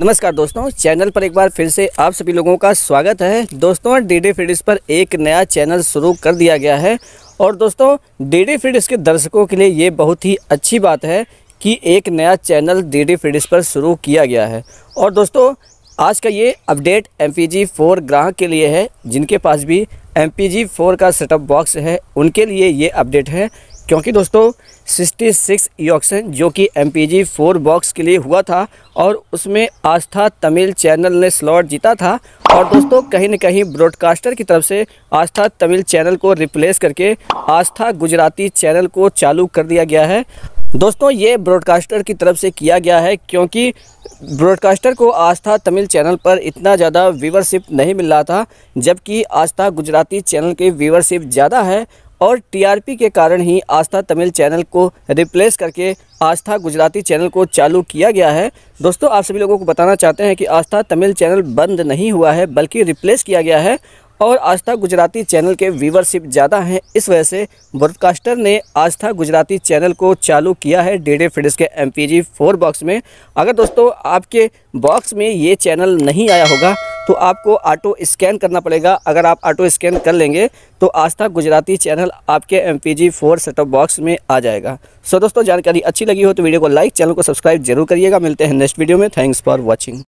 नमस्कार दोस्तों चैनल पर एक बार फिर से आप सभी लोगों का स्वागत है दोस्तों डी डी फिडिस पर एक नया चैनल शुरू कर दिया गया है और दोस्तों डी डी फिडिस के दर्शकों के लिए ये बहुत ही अच्छी बात है कि एक नया चैनल डी डी फिडिस पर शुरू किया गया है और दोस्तों आज का ये अपडेट एम पी ग्राहक के लिए है जिनके पास भी एम पी का सेटअप बॉक्स है उनके लिए ये अपडेट है क्योंकि दोस्तों 66 ई ऑक्शन जो कि M P G four box के लिए हुआ था और उसमें आस्था तमिल चैनल ने स्लॉट जीता था और दोस्तों कहीं ना कहीं ब्रॉडकास्टर की तरफ से आस्था तमिल चैनल को रिप्लेस करके आस्था गुजराती चैनल को चालू कर दिया गया है दोस्तों ये ब्रॉडकास्टर की तरफ से किया गया है क्योंकि ब्रॉडकास्टर को आस्था तमिल चैनल पर इतना ज़्यादा व्यूवरशिप नहीं मिल रहा था जबकि आस्था गुजराती चैनल की व्यूवरशिप ज़्यादा है और टीआरपी के कारण ही आस्था तमिल चैनल को रिप्लेस करके आस्था गुजराती चैनल को चालू किया गया है दोस्तों आप सभी लोगों को बताना चाहते हैं कि आस्था तमिल चैनल बंद नहीं हुआ है बल्कि रिप्लेस किया गया है और आस्था गुजराती चैनल के व्यूवरशिप ज़्यादा हैं इस वजह से ब्रॉडकास्टर ने आस्था गुजराती चैनल को चालू किया है डी डी फिडिस के M P G four box में अगर दोस्तों आपके बॉक्स में ये चैनल नहीं आया होगा तो आपको ऑटो स्कैन करना पड़ेगा अगर आप ऑटो स्कैन कर लेंगे तो आस्था गुजराती चैनल आपके M P G four setup box में आ जाएगा सो दोस्तों जानकारी अच्छी लगी हो तो वीडियो को लाइक चैनल को सब्सक्राइब जरूर करिएगा मिलते हैं नेक्स्ट वीडियो में थैंक्स फॉर वॉचिंग